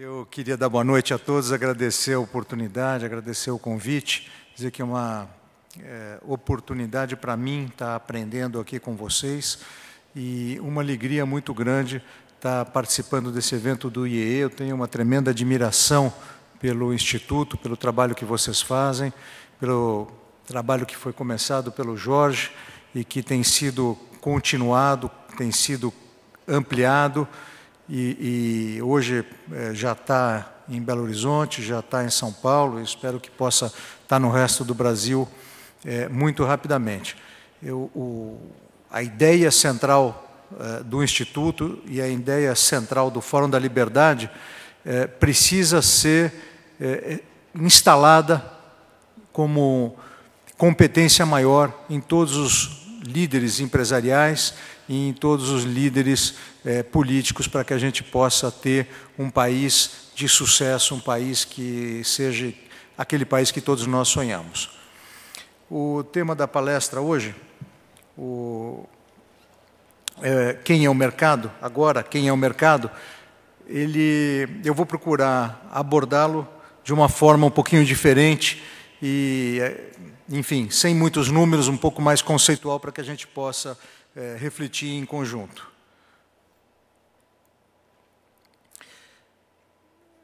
Eu queria dar boa noite a todos, agradecer a oportunidade, agradecer o convite, dizer que é uma é, oportunidade para mim estar tá aprendendo aqui com vocês e uma alegria muito grande estar tá participando desse evento do IEE. Eu tenho uma tremenda admiração pelo Instituto, pelo trabalho que vocês fazem, pelo trabalho que foi começado pelo Jorge e que tem sido continuado, tem sido ampliado e, e hoje é, já está em Belo Horizonte, já está em São Paulo, espero que possa estar tá no resto do Brasil é, muito rapidamente. Eu, o, a ideia central é, do Instituto e a ideia central do Fórum da Liberdade é, precisa ser é, instalada como competência maior em todos os líderes empresariais e em todos os líderes eh, políticos para que a gente possa ter um país de sucesso, um país que seja aquele país que todos nós sonhamos. O tema da palestra hoje, o, é, quem é o mercado? Agora, quem é o mercado? Ele, eu vou procurar abordá-lo de uma forma um pouquinho diferente e, é, enfim, sem muitos números, um pouco mais conceitual para que a gente possa é, refletir em conjunto.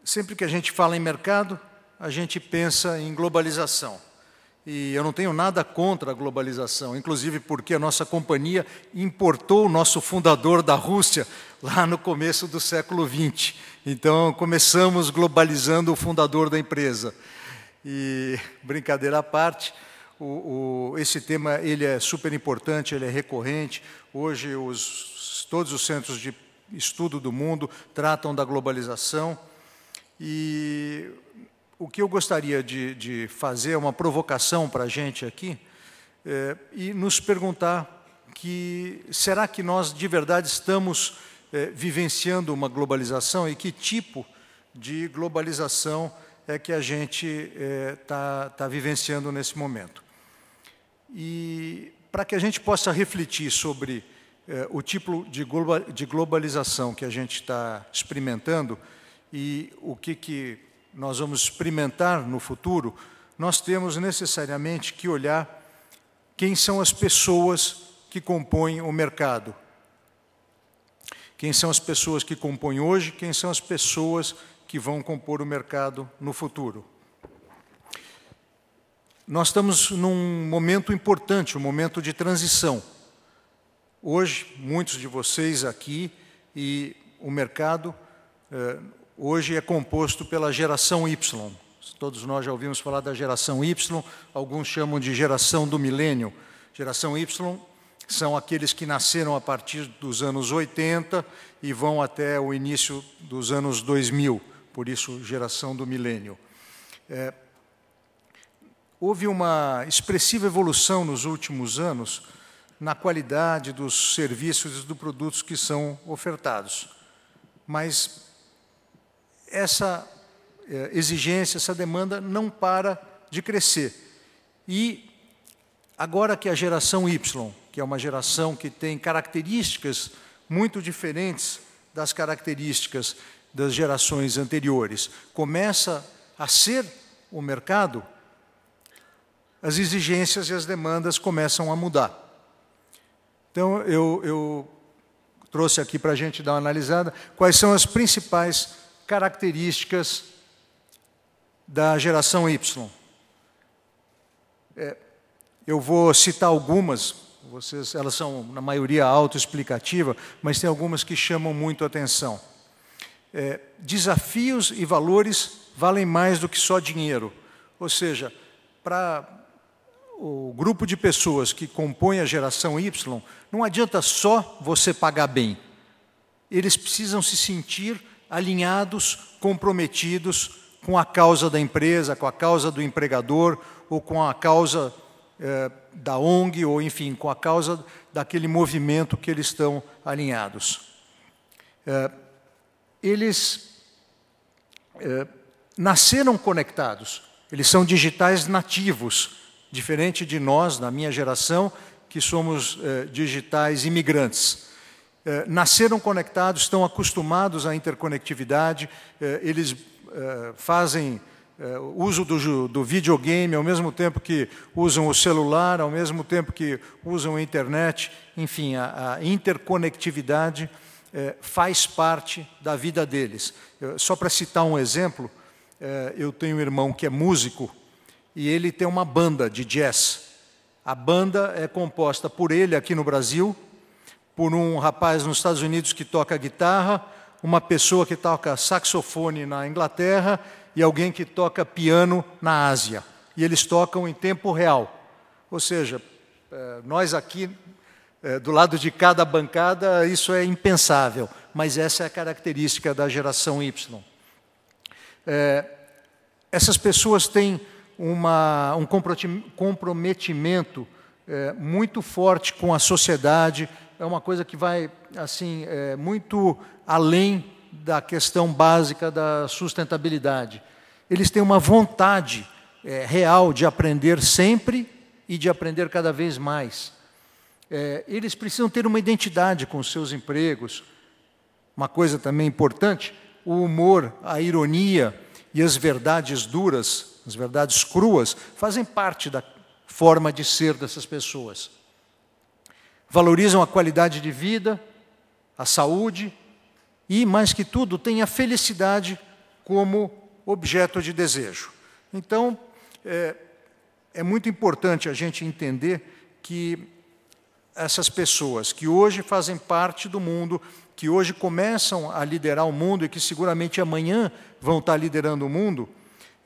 Sempre que a gente fala em mercado, a gente pensa em globalização. E eu não tenho nada contra a globalização, inclusive porque a nossa companhia importou o nosso fundador da Rússia lá no começo do século XX. Então, começamos globalizando o fundador da empresa. E brincadeira à parte, o, o, esse tema ele é super importante, ele é recorrente. Hoje os, todos os centros de estudo do mundo tratam da globalização. E o que eu gostaria de, de fazer é uma provocação para a gente aqui é, e nos perguntar que será que nós de verdade estamos é, vivenciando uma globalização e que tipo de globalização é que a gente está é, tá, tá vivenciando nesse momento. E para que a gente possa refletir sobre é, o tipo de, de globalização que a gente está experimentando e o que, que nós vamos experimentar no futuro, nós temos necessariamente que olhar quem são as pessoas que compõem o mercado. Quem são as pessoas que compõem hoje, quem são as pessoas que vão compor o mercado no futuro. Nós estamos num momento importante, um momento de transição. Hoje, muitos de vocês aqui e o mercado eh, hoje é composto pela geração Y. Todos nós já ouvimos falar da geração Y, alguns chamam de geração do milênio. Geração Y são aqueles que nasceram a partir dos anos 80 e vão até o início dos anos 2000 por isso, geração do milênio. É, houve uma expressiva evolução nos últimos anos na qualidade dos serviços e dos produtos que são ofertados. Mas essa é, exigência, essa demanda não para de crescer. E agora que a geração Y, que é uma geração que tem características muito diferentes das características das gerações anteriores começa a ser o mercado, as exigências e as demandas começam a mudar. Então, eu, eu trouxe aqui para a gente dar uma analisada quais são as principais características da geração Y. É, eu vou citar algumas, vocês, elas são, na maioria, autoexplicativa, mas tem algumas que chamam muito atenção é, desafios e valores valem mais do que só dinheiro. Ou seja, para o grupo de pessoas que compõe a geração Y, não adianta só você pagar bem. Eles precisam se sentir alinhados, comprometidos com a causa da empresa, com a causa do empregador, ou com a causa é, da ONG, ou enfim, com a causa daquele movimento que eles estão alinhados. Eh, eles é, nasceram conectados, eles são digitais nativos, diferente de nós, na minha geração, que somos é, digitais imigrantes. É, nasceram conectados, estão acostumados à interconectividade, é, eles é, fazem é, uso do, do, videogame ao mesmo tempo que usam o celular, ao mesmo tempo que usam a internet, enfim, a, a interconectividade é, faz parte da vida deles. Eu, só para citar um exemplo, é, eu tenho um irmão que é músico e ele tem uma banda de jazz. A banda é composta por ele aqui no Brasil, por um rapaz nos Estados Unidos que toca guitarra, uma pessoa que toca saxofone na Inglaterra e alguém que toca piano na Ásia. E eles tocam em tempo real. Ou seja, é, nós aqui é, do lado de cada bancada, isso é impensável, mas essa é a característica da geração Y. É, essas pessoas têm uma, um comprometimento é, muito forte com a sociedade, é uma coisa que vai assim é, muito além da questão básica da sustentabilidade. Eles têm uma vontade é, real de aprender sempre e de aprender cada vez mais é, eles precisam ter uma identidade com os seus empregos. Uma coisa também importante: o humor, a ironia e as verdades duras, as verdades cruas, fazem parte da forma de ser dessas pessoas. Valorizam a qualidade de vida, a saúde e, mais que tudo, têm a felicidade como objeto de desejo. Então, é, é muito importante a gente entender que essas pessoas que hoje fazem parte do mundo, que hoje começam a liderar o mundo e que seguramente amanhã vão estar liderando o mundo,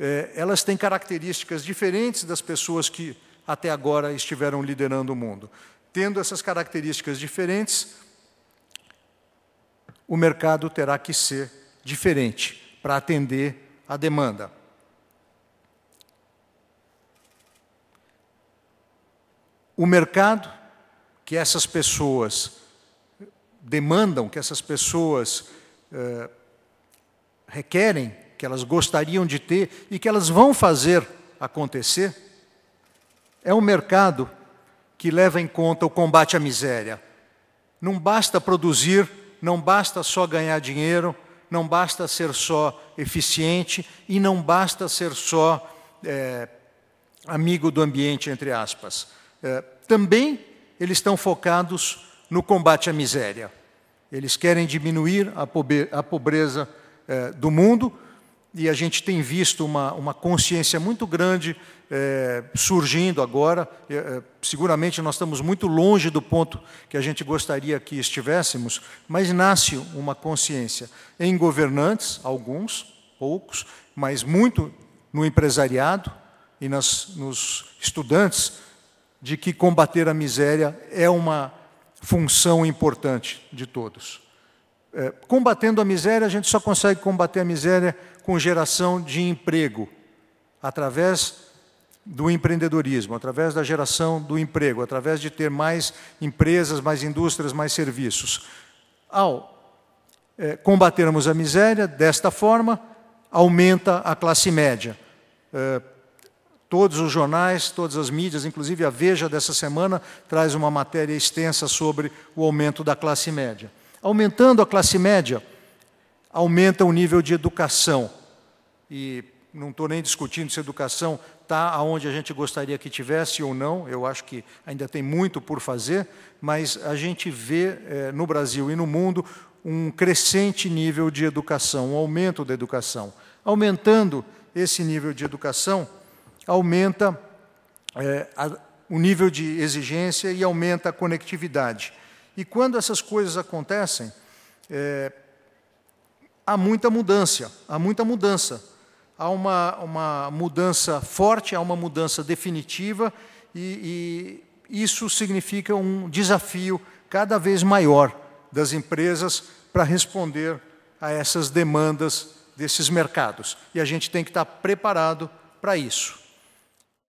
é, elas têm características diferentes das pessoas que até agora estiveram liderando o mundo. Tendo essas características diferentes, o mercado terá que ser diferente para atender a demanda. O mercado que essas pessoas demandam, que essas pessoas eh, requerem, que elas gostariam de ter e que elas vão fazer acontecer, é um mercado que leva em conta o combate à miséria. Não basta produzir, não basta só ganhar dinheiro, não basta ser só eficiente e não basta ser só é, amigo do ambiente, entre aspas. É, também eles estão focados no combate à miséria. Eles querem diminuir a pobreza eh, do mundo e a gente tem visto uma, uma consciência muito grande eh, surgindo agora. Eh, seguramente nós estamos muito longe do ponto que a gente gostaria que estivéssemos, mas nasce uma consciência em governantes, alguns, poucos, mas muito no empresariado e nas, nos estudantes de que combater a miséria é uma função importante de todos. É, combatendo a miséria, a gente só consegue combater a miséria com geração de emprego, através do empreendedorismo, através da geração do emprego, através de ter mais empresas, mais indústrias, mais serviços. Ao é, combatermos a miséria desta forma, aumenta a classe média. É, Todos os jornais, todas as mídias, inclusive a Veja dessa semana, traz uma matéria extensa sobre o aumento da classe média. Aumentando a classe média, aumenta o nível de educação. E não estou nem discutindo se a educação está aonde a gente gostaria que tivesse ou não, eu acho que ainda tem muito por fazer, mas a gente vê eh, no Brasil e no mundo um crescente nível de educação, um aumento da educação. Aumentando esse nível de educação, aumenta é, a, o nível de exigência e aumenta a conectividade. E quando essas coisas acontecem, é, há muita mudança, há muita mudança. Há uma, uma mudança forte, há uma mudança definitiva, e, e isso significa um desafio cada vez maior das empresas para responder a essas demandas desses mercados. E a gente tem que estar preparado para isso.